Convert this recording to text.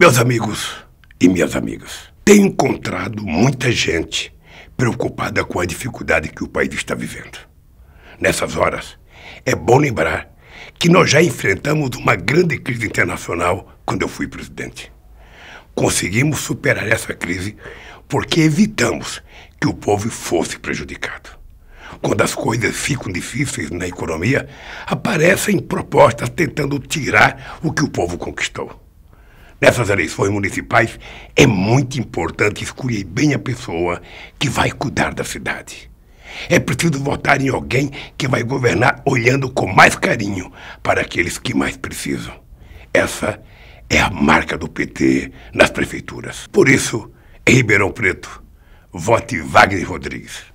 Meus amigos e minhas amigas, tenho encontrado muita gente preocupada com a dificuldade que o país está vivendo. Nessas horas, é bom lembrar que nós já enfrentamos uma grande crise internacional quando eu fui presidente. Conseguimos superar essa crise porque evitamos que o povo fosse prejudicado. Quando as coisas ficam difíceis na economia, aparecem propostas tentando tirar o que o povo conquistou. Nessas eleições municipais é muito importante escolher bem a pessoa que vai cuidar da cidade. É preciso votar em alguém que vai governar olhando com mais carinho para aqueles que mais precisam. Essa é a marca do PT nas prefeituras. Por isso, em Ribeirão Preto, vote Wagner Rodrigues.